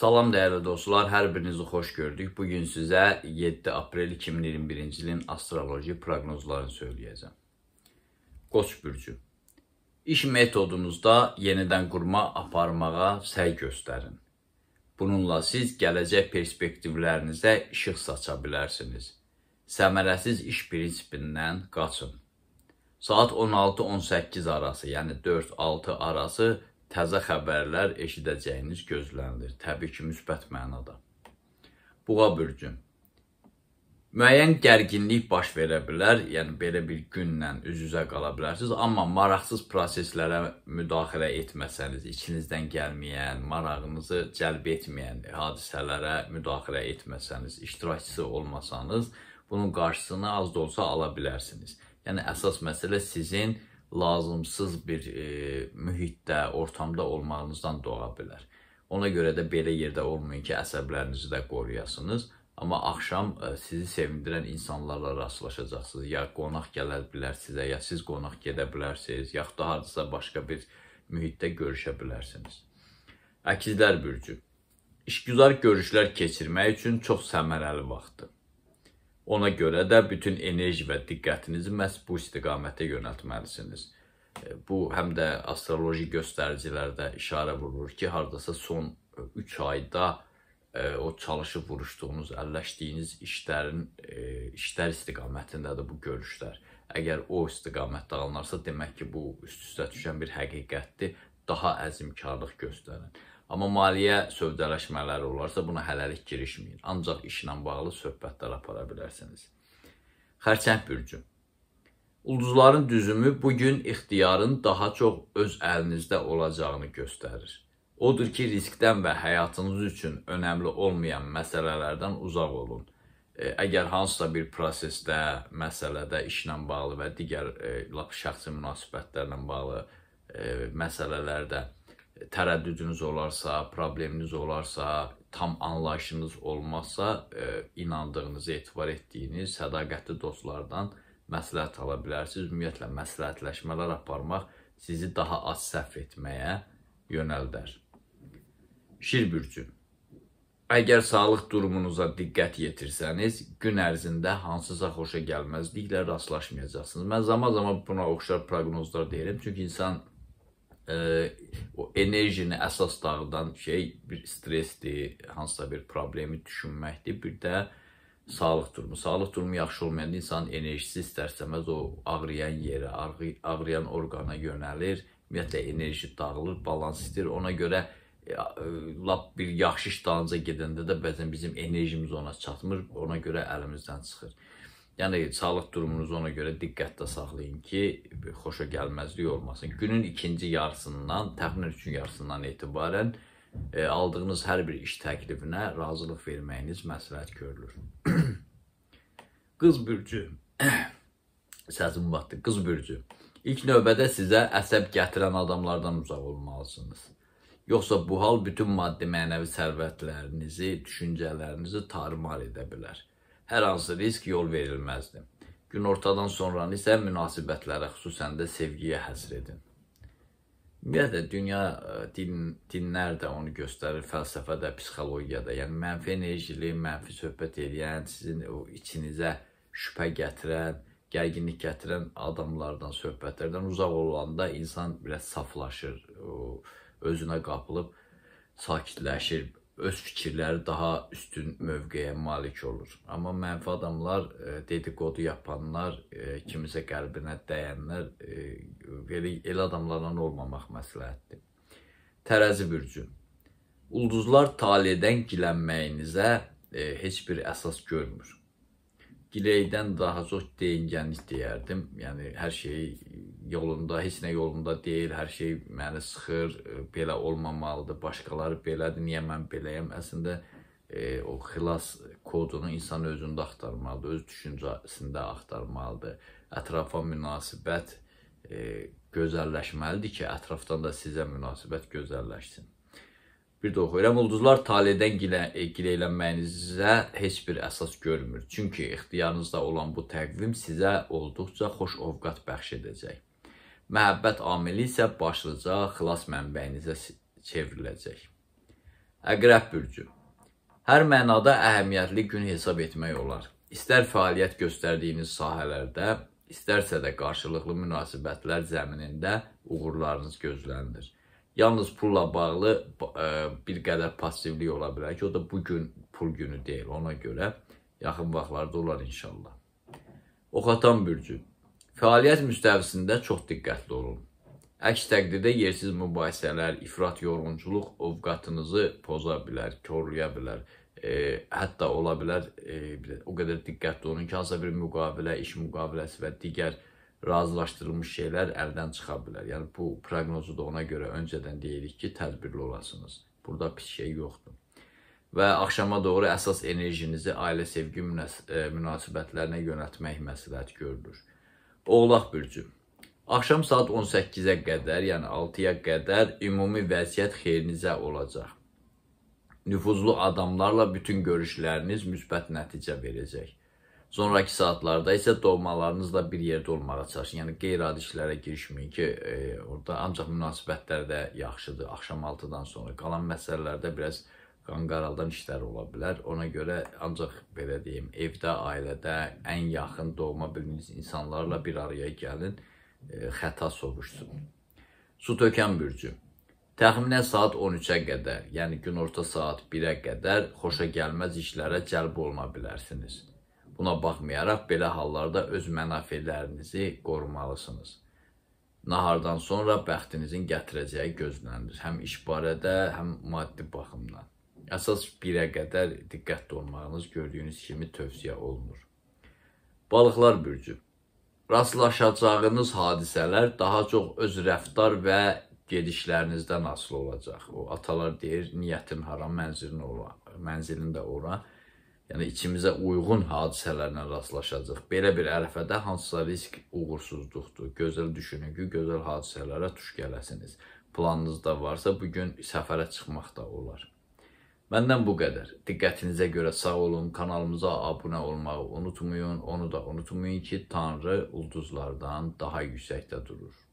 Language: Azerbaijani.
Salam dəyərli dostlar, hər birinizi xoş gördük. Bu gün sizə 7 aprel 2021-ci ilin astroloji proqnozlarını söyləyəcəm. Qoç bürcü. İş metodunuzda yenidən qurma aparmağa səy göstərin. Bununla siz gələcək perspektivlərinizə işıq saça bilərsiniz. Səmərəsiz iş prinsipindən qaçın. Saat 16-18 arası, yəni 4-6 arası təzə xəbərlər eşidəcəyiniz gözlənilir. Təbii ki, müsbət mənada. Buğa bürcü. Müəyyən gərginlik baş verə bilər, yəni belə bir günlə üz-üzə qala bilərsiniz, amma maraqsız proseslərə müdaxilə etməsəniz, içinizdən gəlməyən, marağınızı cəlb etməyən hadisələrə müdaxilə etməsəniz, iştirakçısı olmasanız, bunun qarşısını az da olsa ala bilərsiniz. Yəni əsas məsələ sizin lazımsız bir e, mühitdə, ortamda olmağınızdan doğa bilər. Ona görə də belə yerdə olmayın ki, əsəblərinizi də qoruyasınız. Amma axşam ə, e, sizi sevindirən insanlarla rastlaşacaqsınız. Ya qonaq gələ bilər sizə, ya siz qonaq gedə bilərsiniz, yaxud da hardasa başqa bir mühitdə görüşə bilərsiniz. Əkizlər bürcü. İşgüzar görüşlər keçirmək üçün çox səmərəli vaxtdır. Ona görə də bütün enerji və diqqətinizi məhz bu istiqamətə yönəltməlisiniz. E, bu həm də astroloji göstəricilərdə işarə vurur ki, hardasa son 3 e, ayda e, o çalışıb vuruşduğunuz, əlləşdiyiniz işlərin işlər istiqamətində də bu görüşlər. Əgər o istiqamətdə alınarsa, demək ki, bu üst-üstə düşən bir həqiqətdir. Daha əzmkarlıq göstərin. Amma maliyyə sövdələşmələri olarsa buna hələlik girişməyin. Ancaq işlə bağlı söhbətlər apara bilərsiniz. Xərçəng bürcü. Ulduzların düzümü bu gün ixtiyarın daha çox öz əlinizdə olacağını göstərir. Odur ki, riskdən və həyatınız üçün önəmli olmayan məsələlərdən uzaq olun. E, əgər hansısa bir prosesdə, məsələdə, işlə bağlı və digər e, lap şəxsi münasibətlərlə bağlı e, məsələlərdə tərəddüdünüz olarsa, probleminiz olarsa, tam anlayışınız olmazsa, e, inandığınızı etibar etdiyiniz sədaqətli dostlardan məsləhət ala bilərsiniz. Ümumiyyətlə məsləhətləşmələr aparmaq sizi daha az səhv etməyə yönəldər. Şir bürcün. Əgər sağlıq durumunuza diqqət yetirsəniz, gün ərzində hansısa xoşa gəlməzliklə rastlaşmayacaqsınız. Mən zaman-zaman buna oxşar proqnozlar deyirəm, çünki insan o enerjini əsas dağıdan şey bir stressdir, hansısa bir problemi düşünməkdir, bir də sağlıq durumu. Sağlıq durumu yaxşı olmayanda insanın enerjisi istərsəməz o ağrıyan yerə, ağrıyan orqana yönəlir. Ümumiyyətlə enerji dağılır, balans istəyir. Ona görə e, e lap bir yaxşı iştahanca gedəndə də bəzən bizim enerjimiz ona çatmır, ona görə əlimizdən çıxır. Yəni sağlıq durumunuzu ona görə diqqətdə saxlayın ki, xoşa gəlməzlik olmasın. Günün ikinci yarısından, təxminən üçün yarısından etibarən e, aldığınız hər bir iş təklifinə razılıq verməyiniz məsləhət görülür. Qız bürcü. Səsim batdı. Qız bürcü. İlk növbədə sizə əsəb gətirən adamlardan uzaq olmalısınız. Yoxsa bu hal bütün maddi mənəvi sərvətlərinizi, düşüncələrinizi tarmar edə bilər hər hansı risk yol verilməzdi. Gün ortadan sonra isə münasibətlərə, xüsusən də sevgiyə həsr edin. Ümumiyyətlə, dünya e, din, dinlər də onu göstərir, fəlsəfədə, psixologiyada. Yəni, mənfi enerjili, mənfi söhbət edən, sizin o içinizə şübhə gətirən, gərginlik gətirən adamlardan, söhbətlərdən uzaq olanda insan biraz saflaşır, özünə qapılıb sakitləşir, öz fikirləri daha üstün mövqeyə malik olur. Amma mənfi adamlar, e, dedikodu yapanlar, e, kimisə qəlbinə dəyənlər, e, elə adamlardan olmamaq məsləhətdir. Tərəzi bürcü. Ulduzlar taliyyədən gilənməyinizə heç bir əsas görmür. Giləydən daha çox deyingənlik deyərdim. Yəni, hər şeyi yolunda, heç nə yolunda deyil, hər şey məni sıxır, e, belə olmamalıdır, başqaları belədir, niyə mən beləyəm? Əslində e, o xilas kodunu insan özündə axtarmalıdır, öz düşüncəsində axtarmalıdır. Ətrafa münasibət e, gözəlləşməlidir ki, ətrafdan da sizə münasibət gözəlləşsin. Bir də oxuyuram, ulduzlar taledən gileylənməyinizə heç bir əsas görmür. Çünki ixtiyarınızda olan bu təqvim sizə olduqca xoş ovqat bəxş edəcək. Məhəbbət amili isə başlıca xilas mənbəyinizə çevriləcək. Əqrəb bürcü Hər mənada əhəmiyyətli gün hesab etmək olar. İstər fəaliyyət göstərdiyiniz sahələrdə, istərsə də qarşılıqlı münasibətlər zəminində uğurlarınız gözlənilir. Yalnız pulla bağlı ə, e, bir qədər passivlik ola bilər ki, o da bugün pul günü deyil. Ona görə yaxın vaxtlarda olar inşallah. Oxatan bürcü Fəaliyyət müstəvisində çox diqqətli olun. Əks təqdirdə yersiz mübahisələr, ifrat yorğunçuluq ovqatınızı poza bilər, korlaya bilər. E, hətta ola bilər, e, o qədər diqqətli olun ki, hansısa bir müqavilə, iş müqaviləsi və digər razılaşdırılmış şeylər əldən çıxa bilər. Yəni, bu proqnozu da ona görə öncədən deyirik ki, tədbirli olasınız. Burada pis şey yoxdur və axşama doğru əsas enerjinizi ailə sevgi e, münasibətlərinə yönətmək məsləhət görülür. Oğlaq bürcü. Axşam saat 18-ə qədər, yəni 6-ya qədər ümumi vəziyyət xeyrinizə olacaq. Nüfuzlu adamlarla bütün görüşləriniz müsbət nəticə verəcək. Sonrakı saatlarda isə doğmalarınızla bir yerdə olmağa çalışın. Yəni qeyri-adi işlərə girişməyin ki, e, orada ancaq münasibətlər də yaxşıdır axşam 6-dan sonra. Qalan məsələlərdə biraz qan qaraldan işlər ola bilər. Ona görə ancaq belə deyim, evdə, ailədə ən yaxın doğma bildiyiniz insanlarla bir araya gəlin, e, xəta soruşsun. Su tökən bürcü. Təxminən saat 13-ə qədər, yəni günorta saat 1-ə qədər xoşa gəlməz işlərə cəlb oluna bilərsiniz. Buna baxmayaraq belə hallarda öz mənafelərinizi qorumalısınız. Nahardan sonra bəxtinizin gətirəcəyi gözlənilir. Həm iş barədə, həm maddi baxımdan əsas birə qədər diqqətli olmağınız gördüyünüz kimi tövsiyə olunur. Balıqlar bürcü. Rastlaşacağınız hadisələr daha çox öz rəftar və gedişlərinizdən asılı olacaq. O atalar deyir, niyyətin hara, mənzilin ola, mənzilində ora. Yəni içimizə uyğun hadisələrlə rastlaşacaq. Belə bir ərəfədə hansısa risk uğursuzluqdur. Gözəl düşünün ki, gözəl hadisələrə tuş gələsiniz planınız da varsa, bu gün səfərə çıxmaq da olar. Məndən bu qədər. Diqqətinizə görə sağ olun. Kanalımıza abunə olmağı unutmayın. Onu da unutmayın ki, Tanrı ulduzlardan daha yüksəkdə durur.